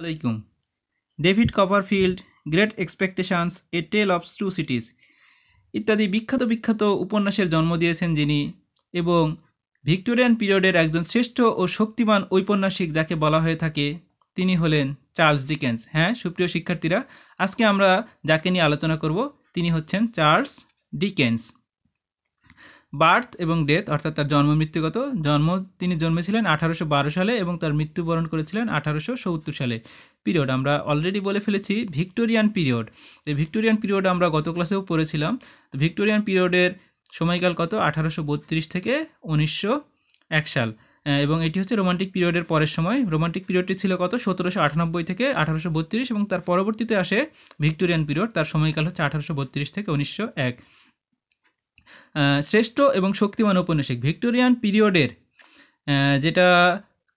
আলাইকুম David Copperfield great expectations a tale of two cities ইত্যাদি বিখ্যাত বিখ্যাত উপন্যাসের জন্ম দিয়েছেন যিনি এবং ভিক্টোরিয়ান পিরিয়ডের একজন শ্রেষ্ঠ ও শক্তিমান ঔপন্যাসিক যাকে বলা হয়ে থাকে তিনি হলেন চার্লস ডিকেন্স হ্যাঁ সুপ্রিয় শিক্ষার্থীরা আজকে আমরা যাকে নিয়ে আলোচনা করব তিনি হচ্ছেন চার্লস ডিকেন্স বার্থ এবং ডেথ অর্থাৎ তার জন্ম মৃত্যুগত জন্ম তিনি জন্মেছিলেন আঠারোশো সালে এবং তার মৃত্যুবরণ করেছিলেন আঠারোশো সালে পিরিয়ড আমরা অলরেডি বলে ফেলেছি ভিক্টোরিয়ান পিরিয়ড এই ভিক্টোরিয়ান পিরিয়ড আমরা গত ক্লাসেও পড়েছিলাম তো ভিক্টোরিয়ান পিরিয়ডের সময়কাল কত আঠারোশো থেকে উনিশশো সাল এবং এটি হচ্ছে রোমান্টিক পিরিয়ডের পরের সময় রোমান্টিক পিরিয়ডটি ছিল কত সতেরোশো আটানব্বই থেকে আঠারোশো এবং তার পরবর্তীতে আসে ভিক্টোরিয়ান পিরিয়ড তার সময়কাল হচ্ছে আঠারোশো থেকে উনিশশো শ্রেষ্ঠ এবং শক্তিমান ঔপন্যাসিক ভিক্টোরিয়ান পিরিয়ডের যেটা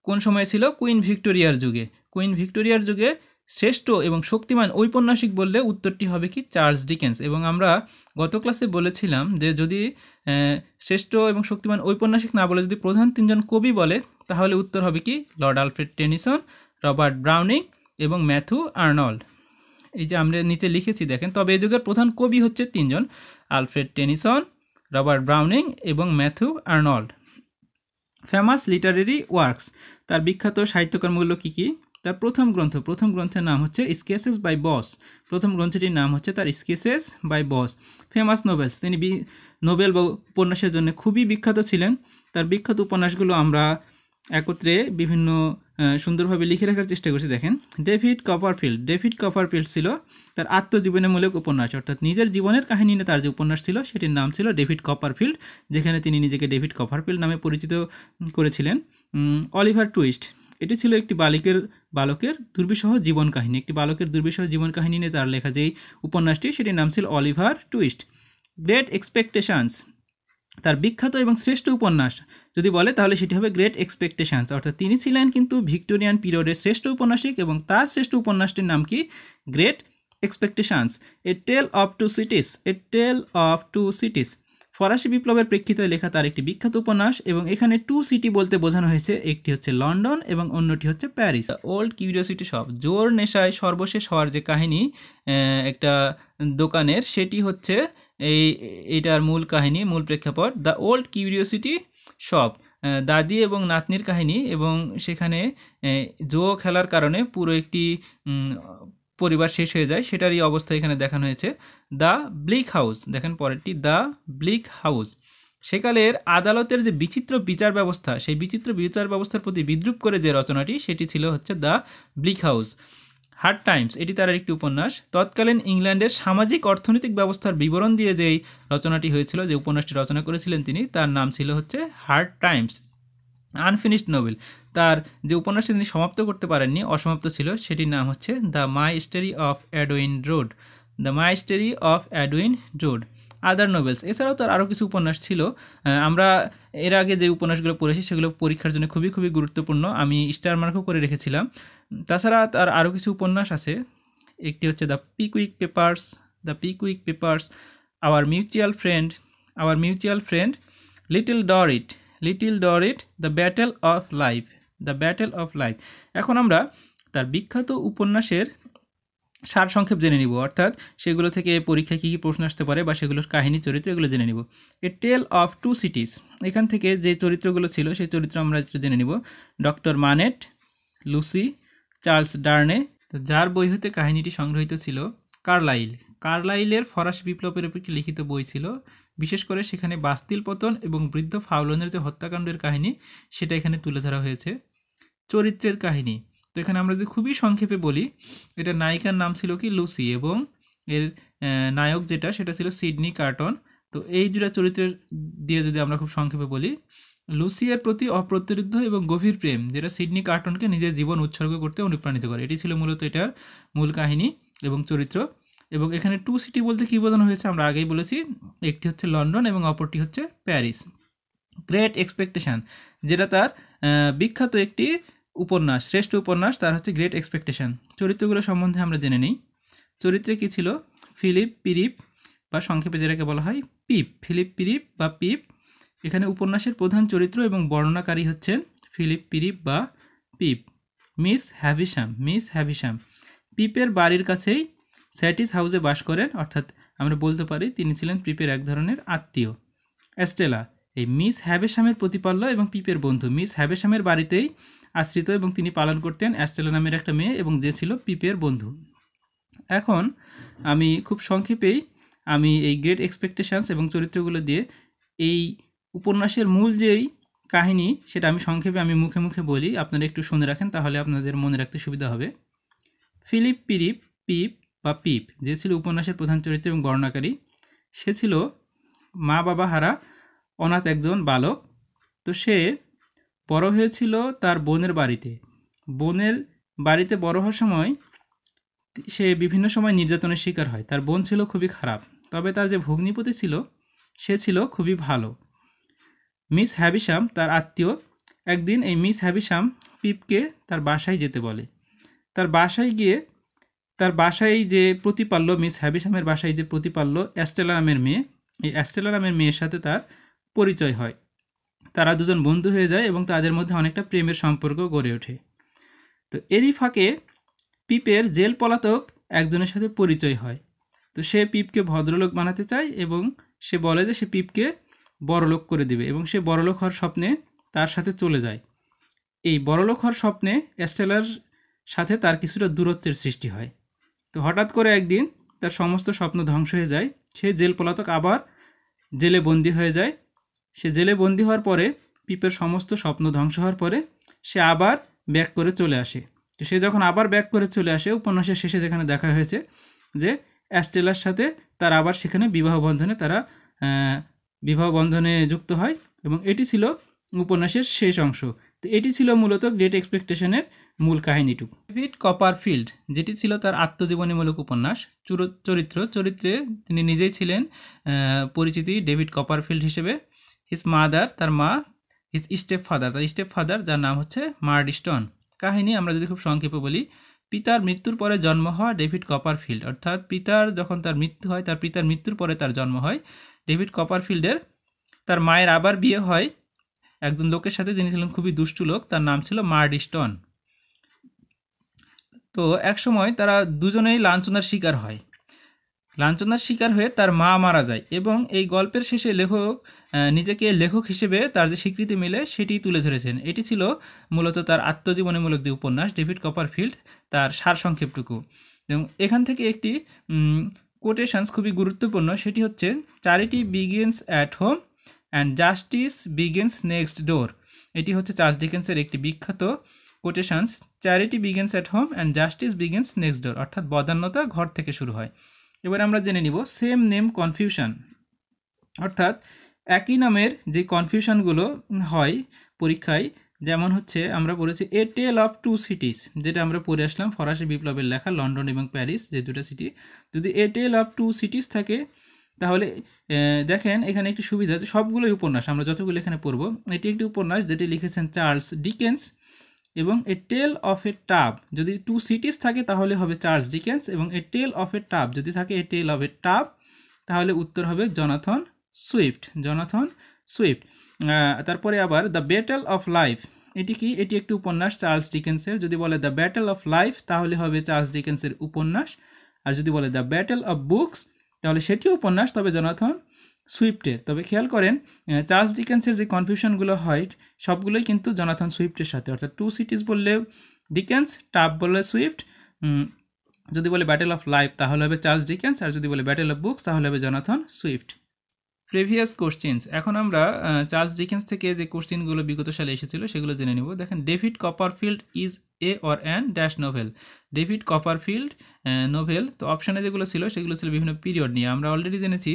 কোন সময় ছিল কুইন ভিক্টোরিয়ার যুগে কুইন ভিক্টোরিয়ার যুগে শ্রেষ্ঠ এবং শক্তিমান ঔপন্যাসিক বললে উত্তরটি হবে কি চার্লস ডিকেন্স এবং আমরা গত ক্লাসে বলেছিলাম যে যদি শ্রেষ্ঠ এবং শক্তিমান ঔপন্যাসিক না বলে যদি প্রধান তিনজন কবি বলে তাহলে উত্তর হবে কি Lord Alfred Tennyson Robert Browning এবং ম্যাথু আর্নল্ড এই যে আমরা নিচে লিখেছি দেখেন তবে এই যুগের প্রধান কবি হচ্ছে তিনজন আলফ্রেড টেনিসন রবার্ট ব্রাউনিং এবং Matthew Arnold famous literary works তার বিখ্যাত সাহিত্যকর্মগুলো কী কী তার প্রথম গ্রন্থ প্রথম গ্রন্থের নাম হচ্ছে স্কেচেস বাই বস প্রথম গ্রন্থটির নাম হচ্ছে তার sketches by Boz famous novels তিনি নোবেল বা উপন্যাসের জন্য খুবই বিখ্যাত ছিলেন তার বিখ্যাত উপন্যাসগুলো আমরা একত্রে বিভিন্ন সুন্দরভাবে লিখে রাখার চেষ্টা করছি দেখেন ডেভিড কপারফিল্ড ডেভিড কপারফিল্ড ছিল তার আত্মজীবনীমূলক উপন্যাস অর্থাৎ নিজের জীবনের কাহিনী নিয়ে তার যে উপন্যাস ছিল সেটির নাম ছিল ডেভিড কপারফিল্ড যেখানে তিনি নিজেকে ডেভিড কপারফিল্ড নামে পরিচিত করেছিলেন অলিভার টুইস্ট এটি ছিল একটি বালিকের বালকের দুর্বিষহ জীবন কাহিনী একটি বালকের দুর্বিষহ জীবন কাহিনী নিয়ে তার লেখা যেই উপন্যাসটি সেটির নাম ছিল অলিভার টুইস্ট গ্রেট এক্সপেকটেশানস তার বিখ্যাত এবং শ্রেষ্ঠ উপন্যাস যদি বলে তাহলে সেটি হবে গ্রেট এক্সপেকটেশনস অর্থাৎ তিনি ছিলেন কিন্তু ভিক্টোরিয়ান পিরিয়ডের শ্রেষ্ঠ উপন্যাসিক এবং তার শ্রেষ্ঠ উপন্যাসটির নাম কি great expectations a tale of two cities a tale of two cities ফরাসি বিপ্লবের প্রেক্ষিতে লেখা তার একটি বিখ্যাত উপন্যাস এবং এখানে টু সিটি বলতে বোঝানো হয়েছে একটি হচ্ছে লন্ডন এবং অন্যটি হচ্ছে প্যারিস ওল্ড কিউরিয়াসিটি শপ জোর নেশায় সর্বশেষ হওয়ার যে কাহিনী একটা দোকানের সেটি হচ্ছে এই এটার মূল কাহিনী মূল প্রেক্ষাপট দ্য ওল্ড কিউরিয়াসিটি শপ দাদি এবং নাতনির কাহিনী এবং সেখানে জো খেলার কারণে পুরো একটি পরিবার শেষ হয়ে যায় সেটারই অবস্থা এখানে দেখানো হয়েছে দ্য ব্লিক হাউস দেখেন পরেরটি দ্য ব্লিক হাউস সেকালের আদালতের যে বিচিত্র বিচার ব্যবস্থা সেই বিচিত্র বিচার ব্যবস্থার প্রতি বিদ্রুপ করে যে রচনাটি সেটি ছিল হচ্ছে the bleak house hard times এটি তার একটি উপন্যাস তৎকালীন ইংল্যান্ডের সামাজিক অর্থনৈতিক ব্যবস্থার বিবরণ দিয়ে যেই রচনাটি হয়েছিল যে উপন্যাসটি রচনা করেছিলেন তিনি তার নাম ছিল হচ্ছে হার্ড টাইমস আনফিনিশড নোবেল তার যে উপন্যাসটি তিনি সমাপ্ত করতে পারেননি অসমাপ্ত ছিল সেটির নাম হচ্ছে the mystery of Edwin Drood the mystery of Edwin Drood other novels এছাড়াও তার আরও কিছু উপন্যাস ছিল আমরা এর আগে যে উপন্যাসগুলো পড়েছি সেগুলো পরীক্ষার জন্য খুবই খুবই গুরুত্বপূর্ণ আমি স্টার মার্কও করে রেখেছিলাম তাছাড়া তার আরও কিছু উপন্যাস আছে একটি হচ্ছে the Pickwick papers the Pickwick papers our mutual friend our mutual friend little Dorrit little Dorrit the battle of life the battle of life এখন আমরা তার বিখ্যাত উপন্যাসের সার সংক্ষেপ জেনে নিব অর্থাৎ সেগুলো থেকে পরীক্ষায় কী কী প্রশ্ন আসতে পারে বা সেগুলোর কাহিনী চরিত্র এগুলো জেনে নিব a tale of two cities এখান থেকে যে চরিত্রগুলো ছিল সেই চরিত্র আমরা জেনে নিব doctor Manette Lucie Charles Darnay যার বই হতে কাহিনীটি সংগৃহীত ছিল কার্লাইল কার্লাইলের ফরাসি বিপ্লবের উপর লিখিত বই ছিল বিশেষ করে সেখানে বাস্তিল পতন এবং বৃদ্ধ ফাউলনের যে হত্যাকাণ্ডের কাহিনী সেটা এখানে তুলে ধরা হয়েছে চরিত্রের কাহিনী তো এখানে আমরা যদি খুবই সংক্ষেপে বলি এটা নায়িকার নাম ছিল কি লুসি এবং এর নায়ক যেটা সেটা ছিল সিডনি কার্টন তো এই দুটা চরিত্রের দিয়ে যদি আমরা খুব সংক্ষেপে বলি লুসিয়ার প্রতি অপ্রতিরুদ্ধ এবং গভীর প্রেম যেটা সিডনি কার্টনকে নিজের জীবন উৎসর্গ করতে অনুপ্রাণিত করে এটি ছিল মূলত এটার মূল কাহিনী এবং চরিত্র এবং এখানে টু সিটি বলতে কী বোধন হয়েছে আমরা আগেই বলেছি একটি হচ্ছে লন্ডন এবং অপরটি হচ্ছে প্যারিস গ্রেট এক্সপেকটেশান যেটা তার বিখ্যাত একটি উপন্যাস শ্রেষ্ঠ উপন্যাস তার হচ্ছে গ্রেট এক্সপেকটেশন চরিত্রগুলো সম্বন্ধে আমরা জেনে নিই চরিত্রে কী ছিল ফিলিপ পিরিপ বা সংক্ষেপে যেটাকে বলা হয় পিপ ফিলিপ পিরিপ বা পিপ এখানে উপন্যাসের প্রধান চরিত্র এবং বর্ণনাকারী হচ্ছেন ফিলিপ পিরিপ বা পিপ মিস হ্যাভিসাম মিস হ্যাভিসাম পিপের বাড়ির কাছেই স্যাটিস হাউসে বাস করেন অর্থাৎ আমরা বলতে পারি তিনি ছিলেন পিপের এক ধরনের আত্মীয় অ্যাস্টেলা এই মিস হ্যাবেসামের প্রতিপাল্য এবং পিপের বন্ধু মিস হ্যাবেসামের বাড়িতেই আশ্রিত এবং তিনি পালন করতেন অ্যাস্টেলা নামের একটা মেয়ে এবং যে ছিল পিপের বন্ধু এখন আমি খুব সংক্ষেপেই আমি এই গ্রেট এক্সপেকটেশানস এবং চরিত্রগুলো দিয়ে এই উপন্যাসের মূল যেই কাহিনী সেটা আমি সংক্ষেপে আমি মুখে মুখে বলি আপনারা একটু শুনে রাখেন তাহলে আপনাদের মনে রাখতে সুবিধা হবে ফিলিপ পিরিপ পিপ বা পিপ যে ছিল উপন্যাসের প্রধান চরিত্র এবং বর্ণাকারী সে ছিল মা বাবা হারা অনাথ একজন বালক তো সে বড় হয়েছিল তার বোনের বাড়িতে বোনের বাড়িতে বড় হওয়ার সময় সে বিভিন্ন সময় নির্যাতনের শিকার হয় তার বোন ছিল খুবই খারাপ তবে তার যে ভগ্নিপতি ছিল সে ছিল খুবই ভালো মিস হ্যাবিসাম তার আত্মীয় একদিন এই মিস হ্যাবিসাম পিপকে তার বাসায় যেতে বলে তার বাসায় গিয়ে তার বাসায় যে প্রতিপাল্য মিস হ্যাবিসামের বাসায় যে প্রতিপাল্য অ্যাস্টেলা নামের মেয়ে এই অ্যাস্টেলা নামের মেয়ের সাথে তার পরিচয় হয় তারা দুজন বন্ধু হয়ে যায় এবং তাদের মধ্যে অনেকটা প্রেমের সম্পর্ক গড়ে ওঠে তো এরই ফাঁকে পিপের জেল পলাতক একজনের সাথে পরিচয় হয় তো সে পিপকে ভদ্রলোক বানাতে চায় এবং সে বলে যে সে পিপকে বড়লোক করে দেবে এবং সে বড়লোক হওয়ার স্বপ্নে তার সাথে চলে যায় এই বড়লোক হওয়ার স্বপ্নে অ্যাস্টেলার সাথে তার কিছুটা দূরত্বের সৃষ্টি হয় তো হঠাৎ করে একদিন তার সমস্ত স্বপ্ন ধ্বংস হয়ে যায় সে জেল পলাতক আবার জেলে বন্দি হয়ে যায় সে জেলে বন্দি হওয়ার পরে পিপের সমস্ত স্বপ্ন ধ্বংস হওয়ার পরে সে আবার ব্যাক করে চলে আসে তো সে যখন আবার ব্যাক করে চলে আসে উপন্যাসের শেষে যেখানে দেখা হয়েছে যে অ্যাস্টেলার সাথে তার আবার সেখানে বিবাহ বন্ধনে তারা বিবাহ বন্ধনে যুক্ত হয় এবং এটি ছিল উপন্যাসের শেষ অংশ তো এটি ছিল মূলত গ্রেট এক্সপেকটেশনের মূল কাহিনীটুক ডেভিড কপারফিল্ড যেটি ছিল তার আত্মজীবনীমূলক উপন্যাস চরিত্র চরিত্রে তিনি নিজেই ছিলেন পরিচিতি ডেভিড কপারফিল্ড হিসেবে হিজ মাদার তার মা হিজ স্টেপ ফাদার তার স্টেপ ফাদার যার নাম হচ্ছে মার্ডিস্টন কাহিনী আমরা যদি খুব সংক্ষেপে বলি পিতার মৃত্যুর পরে জন্ম হওয়া ডেভিড কপারফিল্ড অর্থাৎ পিতার যখন তার মৃত্যু হয় তার পিতার মৃত্যুর পরে তার জন্ম হয় ডেভিড কপারফিল্ডের তার মায়ের আবার বিয়ে হয় একজন লোকের সাথে যিনি ছিলেন খুবই দুষ্টু লোক তার নাম ছিল মার্ডিস্টন তো একসময় তারা দুজনেই লাঞ্ছনার শিকার হয় লাঞ্ছনার শিকার হয়ে তার মা মারা যায় এবং এই গল্পের শেষে লেখক নিজেকে লেখক হিসেবে তার যে স্বীকৃতি মিলে সেটি তুলে ধরেছেন এটি ছিল মূলত তার আত্মজীবনীমূলক যে উপন্যাস ডেভিড কপারফিল্ড তার সারসংক্ষেপটুকু এবং এখান থেকে একটি কোটেশনস খুবই গুরুত্বপূর্ণ সেটি হচ্ছে charity begins at home and justice begins next door এটি হচ্ছে চার্লস ডিকেন্সের একটি বিখ্যাত quotations charity begins at home and justice begins next door অর্থাৎ বদান্যতা ঘর থেকে শুরু হয় এবার আমরা জেনে নিব সেম নেম কনফিউশন অর্থাৎ একই নামের যে কনফিউশনগুলো হয় পরীক্ষায় যেমন হচ্ছে আমরা পড়েছি a tale of two cities যেটা আমরা পড়ে আসলাম ফরাসি বিপ্লবের লেখা লন্ডন এবং প্যারিস যে দুটো সিটি যদি a tale of two cities থাকে তাহলে দেখেন এখানে একটি সুবিধা আছে সবগুলোই উপন্যাস আমরা যতগুলো এখানে পড়ব এটি একটি উপন্যাস যেটি লিখেছেন চার্লস ডিকেন্স এবং a tale of a tub যদি টু সিটিস থাকে তাহলে হবে চার্লস ডিকেন্স এবং a tale of a tub যদি থাকে এ টেল অফ এ টাব তাহলে উত্তর হবে জনাথন সুইফট জনাথন সুইফট তারপরে আবার দ্য ব্যাটেল অফ লাইফ এটি কি এটি একটি উপন্যাস চার্লস ডিকেন্সের যদি বলে দ্য ব্যাটেল অফ লাইফ তাহলে হবে চার্লস ডিকেন্সের উপন্যাস আর যদি বলে দ্য ব্যাটেল অফ বুকস তাহলে সেটিও উপন্যাস তবে জনাথন সুইফটের তবে খেয়াল করেন চার্লস ডিকেন্সের যে কনফিউশনগুলো হয় সবগুলোই কিন্তু জনাথন সুইফটের সাথে অর্থাৎ টু সিটিজ বললে ডিকেন্স টাপ বললে সুইফট যদি বলে ব্যাটেল অফ লাইফ তাহলে হবে চার্লস ডিকেন্স আর যদি বলে ব্যাটেল অফ বুকস তাহলে হবে জনাথন সুইফট প্রিভিয়াস কোশ্চেন্স এখন আমরা চার্লস ডিকেন্স থেকে যে কোশ্চেনগুলো বিগত সালে এসেছিল সেগুলো জেনে নেব দেখেন David Copperfield is Uh, a or an dash novel David Copperfield novel তো অপশানে যেগুলো ছিল সেগুলো ছিল বিভিন্ন পিরিয়ড নিয়ে আমরা অলরেডি জেনেছি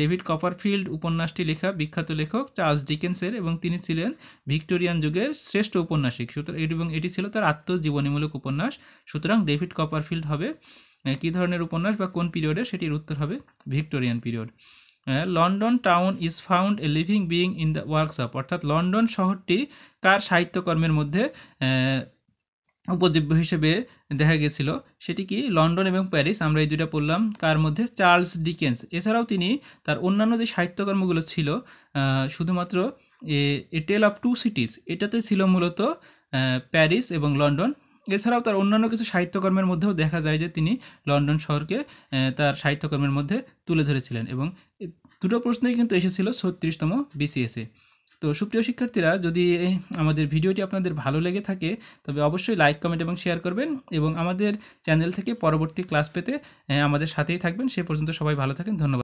ডেভিড uh, কপারফিল্ড উপন্যাসটি লেখা বিখ্যাত লেখক চার্লস ডিকেন্সের এবং তিনি ছিলেন ভিক্টোরিয়ান যুগের শ্রেষ্ঠ উপন্যাসিক সুতরাং এবং এটি ছিল তার আত্মজীবনীমূলক উপন্যাস সুতরাং ডেভিড কপারফিল্ড হবে uh, কী ধরনের উপন্যাস বা কোন পিরিয়ডে সেটির উত্তর হবে Victorian period London town is found a living being in the workshop অর্থাৎ লন্ডন শহরটি কার সাহিত্যকর্মের মধ্যে উপজীব্য হিসেবে দেখা গেছিল সেটি কি লন্ডন এবং প্যারিস আমরা এই দুটা পড়লাম কার মধ্যে চার্লস ডিকেন্স এছাড়াও তিনি তার অন্যান্য যে সাহিত্যকর্মগুলো ছিল শুধুমাত্র a tale of two cities এটাতে ছিল মূলত প্যারিস এবং লন্ডন এছাড়াও তার অন্যান্য কিছু সাহিত্যকর্মের মধ্যেও দেখা যায় যে তিনি লন্ডন শহরকে তার সাহিত্যকর্মের মধ্যে তুলে ধরেছিলেন এবং দুটো প্রশ্নই কিন্তু এসেছিল ছত্রিশতম বিসিএসে তো সুপ্রিয় শিক্ষার্থীরা যদি আমাদের ভিডিওটি আপনাদের ভালো লেগে থাকে তবে অবশ্যই লাইক কমেন্ট এবং শেয়ার করবেন এবং আমাদের চ্যানেল থেকে পরবর্তী ক্লাস পেতে হ্যাঁ, আমাদের সাথেই থাকবেন সে পর্যন্ত সবাই ভালো থাকেন ধন্যবাদ